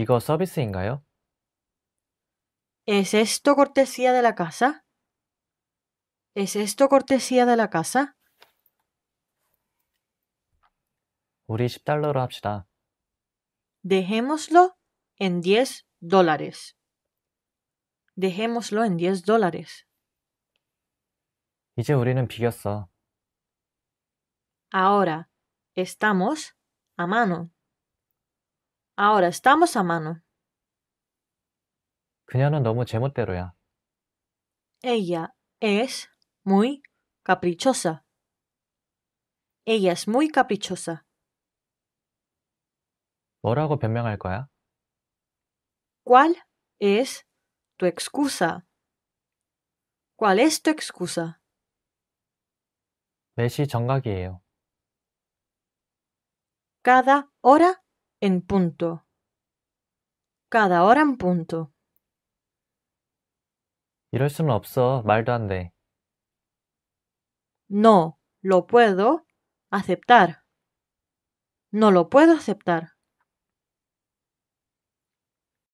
이거 서비스인가요? ¿Es esto cortesía de la casa? ¿Es esto cortesía de la casa? 우리 10달러로 합시다. Dejémoslo en 10 dólares. Dejémoslo en 10 dólares. 이제 우리는 비겼어. Ahora estamos a mano. Ahora estamos a mano. 그녀는 너무 제멋대로야. Ella es muy caprichosa. Ella es muy caprichosa. 뭐라고 변명할 거야? ¿Cuál es tu excusa? ¿Cuál es tu excusa? Cada hora en punto. Cada hora en punto. No lo puedo aceptar. No lo puedo aceptar.